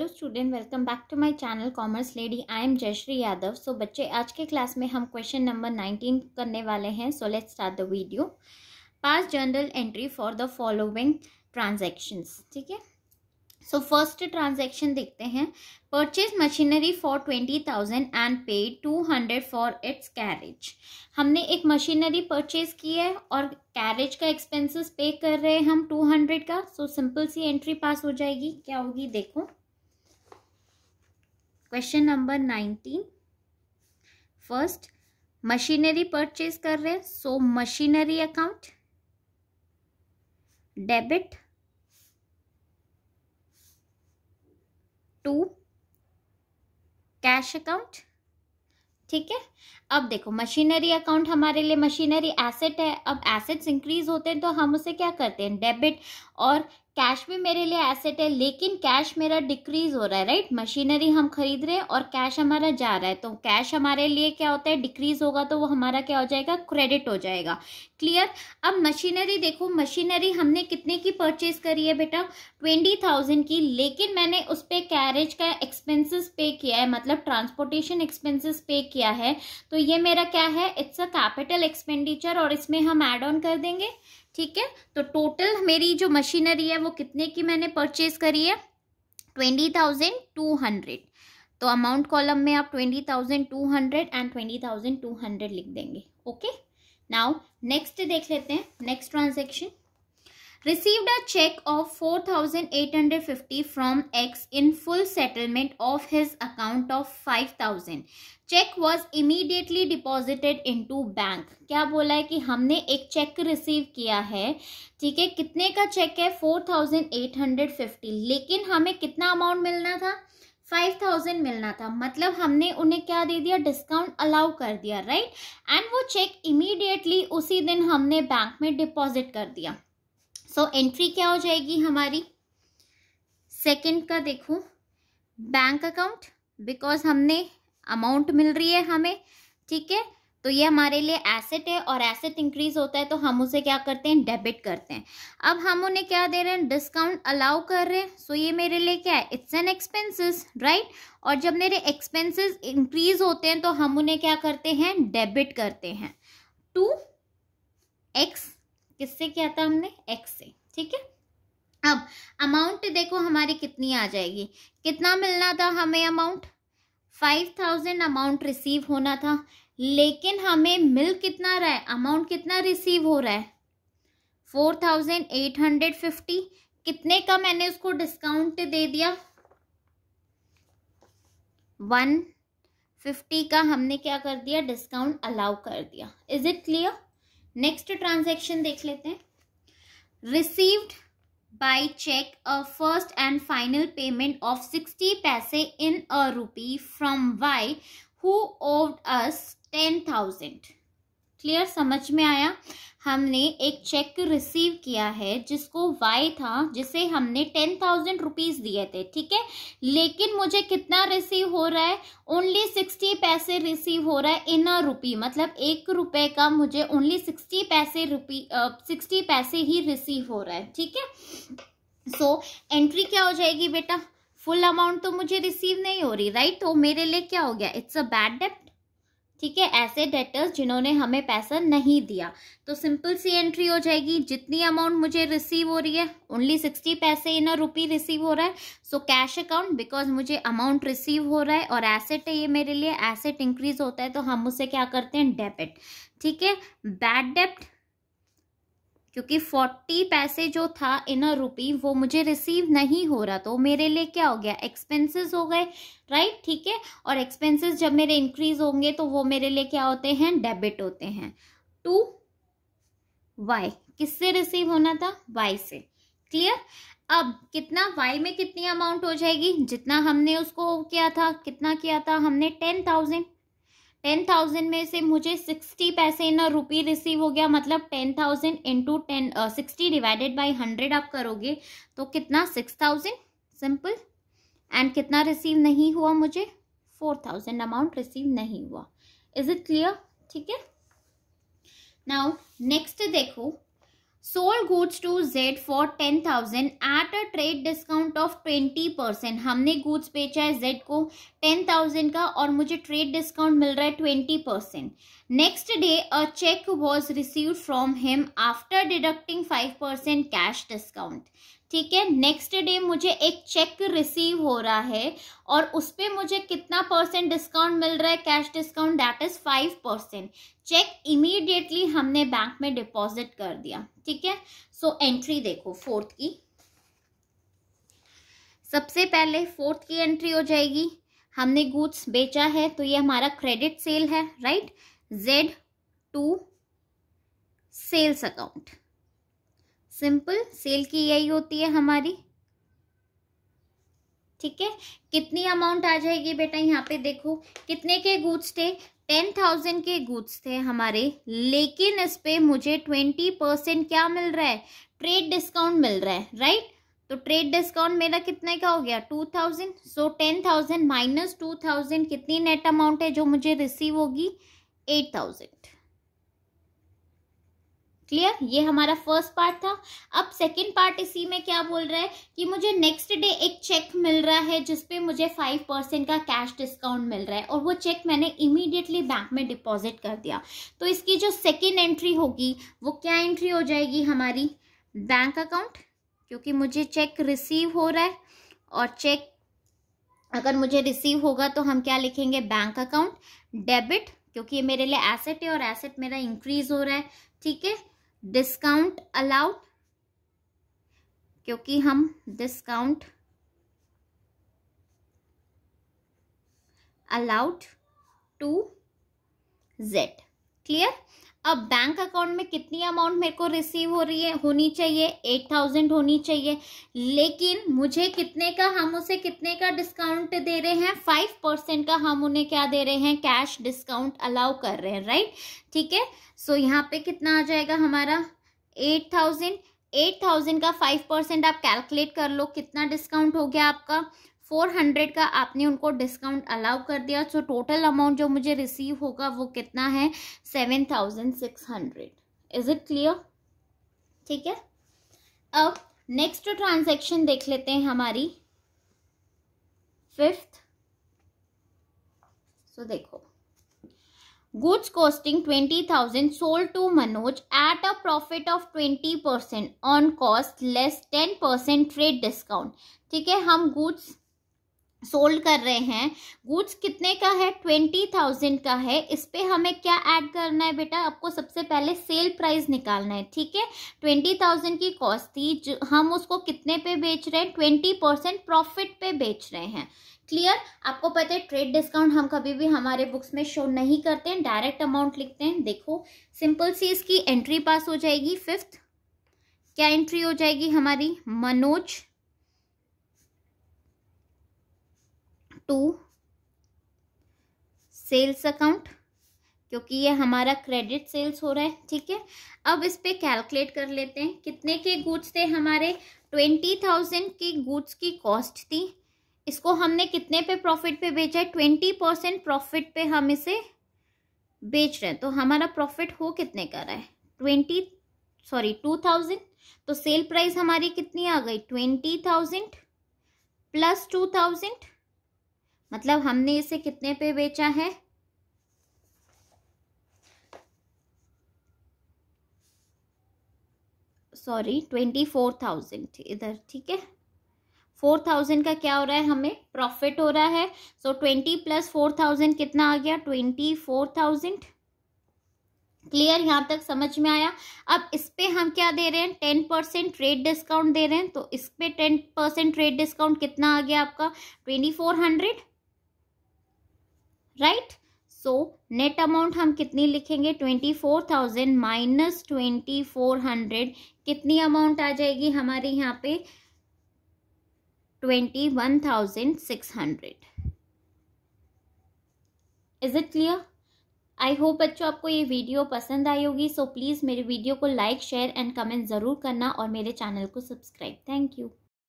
hello student welcome back to my channel commerce lady I am Jayshree Yadav so बच्चे आज के class में हम क्वेश्चन नंबर नाइनटीन करने वाले हैं so let's start the video pass journal entry for the following transactions ठीक है सो फर्स्ट ट्रांजैक्शन देखते हैं purchase machinery for twenty thousand and pay two hundred for its carriage हमने एक मशीनरी परचेज की है और कैरेज का एक्सपेंसेस पे कर रहे हैं हम टू हंड्रेड का सो so सिंपल सी एंट्री पास हो जाएगी क्या होगी देखो question number nineteen first machinery purchase कर रहे हैं so machinery account debit to cash account ठीक है अब देखो मशीनरी अकाउंट हमारे लिए मशीनरी एसेट है अब एसेट्स इंक्रीज होते हैं तो हम उसे क्या करते हैं डेबिट और कैश भी मेरे लिए एसेट है लेकिन कैश मेरा डिक्रीज हो रहा है राइट मशीनरी हम खरीद रहे हैं और कैश हमारा जा रहा है तो कैश हमारे लिए क्या होता है डिक्रीज होगा तो वो हमारा क्या हो जाएगा क्रेडिट हो जाएगा क्लियर अब मशीनरी देखो मशीनरी हमने कितने की परचेज करी है बेटा ट्वेंटी थाउजेंड की लेकिन मैंने उस पर कैरेज का एक्सपेंसिस पे किया है मतलब ट्रांसपोर्टेशन एक्सपेंसिस पे किया है तो ये मेरा क्या है इट्स अ कैपिटल एक्सपेंडिचर और इसमें हम ऐड ऑन कर देंगे ठीक है तो टोटल मेरी जो मशीनरी है वो कितने की मैंने परचेज करी है ट्वेंटी थाउजेंड टू हंड्रेड तो अमाउंट कॉलम में आप twenty thousand two hundred and twenty thousand two hundred लिख देंगे ओके नाउ नेक्स्ट देख लेते हैं next transaction received a check of 4850 from X in full settlement of his account of 5000 cheque was immediately deposited into bank क्या बोला है कि हमने एक चेक रिसीव किया है ठीक है कितने का चेक है four thousand eight hundred fifty लेकिन हमें कितना अमाउंट मिलना था फाइव थाउजेंड मिलना था मतलब हमने उन्हें क्या दे दिया डिस्काउंट अलाउ कर दिया राइट एंड वो चेक इमीडिएटली उसी दिन हमने बैंक में डिपॉजिट कर दिया सो so, एंट्री क्या हो जाएगी हमारी सेकंड का देखो बैंक अकाउंट बिकॉज हमने अमाउंट मिल रही है हमें ठीक है तो ये हमारे लिए एसेट है और एसेट इंक्रीज होता है तो हम उसे क्या करते हैं डेबिट करते हैं अब हम उन्हें क्या दे रहे हैं डिस्काउंट अलाउ कर रहे हैं सो ये मेरे लिए क्या है इट्स एन एक्सपेंसेस राइट और जब मेरे एक्सपेंसेस इंक्रीज होते हैं तो हम उन्हें क्या करते हैं डेबिट करते हैं टू एक्स किससे किया था हमने एक्स से ठीक है अब अमाउंट देखो हमारी कितनी आ जाएगी कितना मिलना था हमें amount five thousand amount receive होना था लेकिन हमें मिल कितना रहा है अमाउंट कितना रिसीव हो रहा है four thousand eight hundred fifty कितने का मैंने उसको डिस्काउंट दे दिया वन फिफ्टी का हमने क्या कर दिया डिस्काउंट अलाउ कर दिया is it clear next transaction देख लेते हैं received by cheque a first and final payment of sixty paise in a rupee from Y who owed us ten thousand clear समझ में आया हमने एक चेक रिसीव किया है जिसको वाई था जिसे हमने टेन थाउजेंड रुपीज दिए थे ठीक है लेकिन मुझे कितना रिसीव हो रहा है ओनली सिक्सटी पैसे रिसीव हो रहा है इन अ रुपी मतलब एक रुपए का मुझे ओनली सिक्सटी पैसे रुपी सिक्सटी पैसे ही रिसीव हो रहा है ठीक है सो एंट्री क्या हो जाएगी बेटा फुल अमाउंट तो मुझे रिसीव नहीं हो रही राइट तो मेरे लिए क्या हो गया इट्स अ बैड डेप्ट ठीक है ऐसे डेटर्स जिन्होंने हमें पैसा नहीं दिया तो सिंपल सी एंट्री हो जाएगी जितनी अमाउंट मुझे रिसीव हो रही है only sixty paise in a rupee receive हो रहा है सो कैश अकाउंट बिकॉज मुझे अमाउंट रिसीव हो रहा है और एसेट है ये मेरे लिए एसेट इंक्रीज होता है तो हम उसे क्या करते हैं डेबिट ठीक है बैड डेप्ट क्योंकि फोर्टी पैसे जो था इन अ रुपी वो मुझे रिसीव नहीं हो रहा तो मेरे लिए क्या हो गया एक्सपेंसेस हो गए राइट ठीक है और एक्सपेंसेस जब मेरे इंक्रीज होंगे तो वो मेरे लिए क्या होते हैं डेबिट होते हैं टू वाई किससे रिसीव होना था वाई से क्लियर अब कितना वाई में कितनी अमाउंट हो जाएगी जितना हमने उसको किया था कितना किया था हमने टेन थाउजेंड टेन थाउजेंड में से मुझे सिक्सटी पैसे इन रुपी रिसीव हो गया मतलब ten thousand into ten sixty divided by hundred आप करोगे तो कितना सिक्स थाउजेंड सिंपल एंड कितना रिसीव नहीं हुआ मुझे फोर थाउजेंड अमाउंट रिसीव नहीं हुआ इज इट क्लियर ठीक है नाउ नेक्स्ट देखो sold goods to Z for ten thousand at a trade discount of twenty percent हमने गुड्स बेचा है जेड को टेन थाउजेंड का और मुझे ट्रेड डिस्काउंट मिल रहा है twenty percent next day a cheque was receive from him after deducting five percent cash discount ठीक है नेक्स्ट डे मुझे एक चेक रिसीव हो रहा है और उस पर मुझे कितना परसेंट डिस्काउंट मिल रहा है cash discount that is five percent cheque immediately हमने बैंक में डिपॉजिट कर दिया ठीक है सो एंट्री देखो फोर्थ की सबसे पहले फोर्थ की एंट्री हो जाएगी हमने गुड्स बेचा है तो ये हमारा क्रेडिट सेल है right Z to sales account simple sale की यही होती है हमारी ठीक है कितनी अमाउंट आ जाएगी बेटा यहाँ पे देखो कितने के गुड्स थे टेन थाउजेंड के गुड्स थे हमारे लेकिन इस पे मुझे ट्वेंटी परसेंट क्या मिल रहा है ट्रेड डिस्काउंट मिल रहा है राइट तो ट्रेड डिस्काउंट मेरा कितने का हो गया two thousand so ten thousand minus two thousand कितनी नेट अमाउंट है जो मुझे रिसीव होगी एट थाउजेंड क्लियर ये हमारा फर्स्ट पार्ट था अब सेकंड पार्ट इसी में क्या बोल रहा है कि मुझे नेक्स्ट डे एक चेक मिल रहा है जिसपे मुझे फाइव परसेंट का कैश डिस्काउंट मिल रहा है और वो चेक मैंने इमीडिएटली बैंक में डिपॉजिट कर दिया तो इसकी जो सेकेंड एंट्री होगी वो क्या एंट्री हो जाएगी हमारी बैंक अकाउंट क्योंकि मुझे चेक रिसीव हो रहा है और चेक अगर मुझे रिसीव होगा तो हम क्या लिखेंगे बैंक अकाउंट डेबिट क्योंकि ये मेरे लिए एसेट है और एसेट मेरा इंक्रीज हो रहा है ठीक है डिस्काउंट अलाउड क्योंकि हम discount allowed to Z clear अब बैंक अकाउंट में कितनी अमाउंट मेरे को रिसीव हो रही है होनी चाहिए एट थाउजेंड होनी चाहिए लेकिन मुझे कितने का हम उसे कितने का डिस्काउंट दे रहे हैं फाइव परसेंट का हम उन्हें क्या दे रहे हैं कैश डिस्काउंट अलाउ कर रहे हैं राइट ठीक है सो यहाँ पे कितना आ जाएगा हमारा एट थाउजेंड एट थाउजेंड का फाइव परसेंट आप कैलकुलेट कर लो कितना डिस्काउंट हो गया आपका फोर हंड्रेड का आपने उनको डिस्काउंट अलाउ कर दिया सो टोटल अमाउंट जो मुझे रिसीव होगा वो कितना है seven thousand six hundred is it clear ठीक है अब नेक्स्ट ट्रांजेक्शन देख लेते हैं हमारी फिफ्थ सो so, देखो thousand sold to Manoj at a profit of twenty percent on cost less ten percent trade discount ठीक है हम goods सोल्ड कर रहे हैं गुड्स कितने का है ट्वेंटी थाउजेंड का है इस पर हमें क्या ऐड करना है बेटा आपको सबसे पहले सेल प्राइस निकालना है ठीक है ट्वेंटी थाउजेंड की कॉस्ट थी जो हम उसको कितने पे बेच रहे हैं ट्वेंटी परसेंट प्रॉफिट पे बेच रहे हैं क्लियर आपको पता है ट्रेड डिस्काउंट हम कभी भी हमारे बुक्स में शो नहीं करते हैं डायरेक्ट अमाउंट लिखते हैं देखो सिंपल सी इसकी एंट्री पास हो जाएगी फिफ्थ क्या एंट्री हो जाएगी हमारी मनोज टू सेल्स अकाउंट क्योंकि ये हमारा क्रेडिट सेल्स हो रहा है ठीक है अब इस पर कैलकुलेट कर लेते हैं कितने के गुड्स थे हमारे ट्वेंटी थाउजेंड की गुड्स की कॉस्ट थी इसको हमने कितने पे प्रॉफिट पे बेचा है ट्वेंटी परसेंट प्रॉफिट पे हम इसे बेच रहे हैं तो हमारा प्रॉफिट हो कितने का रहा है ट्वेंटी सॉरी टू थाउजेंड तो सेल प्राइस हमारी कितनी आ गई twenty thousand plus two thousand मतलब हमने इसे कितने पे बेचा है सॉरी ट्वेंटी फोर थाउजेंड इधर ठीक है फोर थाउजेंड का क्या हो रहा है हमें प्रॉफिट हो रहा है so twenty plus four thousand कितना आ गया ट्वेंटी फोर थाउजेंड क्लियर यहाँ तक समझ में आया अब इस पे हम क्या दे रहे हैं टेन परसेंट ट्रेड डिस्काउंट दे रहे हैं तो इस पे टेन परसेंट ट्रेड डिस्काउंट कितना आ गया आपका twenty four hundred right so net amount हम कितनी लिखेंगे twenty four thousand minus twenty four hundred कितनी अमाउंट आ जाएगी हमारे यहाँ पे twenty one thousand six hundred is it clear I hope बच्चों आपको ये वीडियो पसंद आई होगी सो प्लीज़ मेरे वीडियो को लाइक शेयर एंड कमेंट ज़रूर करना और मेरे चैनल को सब्सक्राइब थैंक यू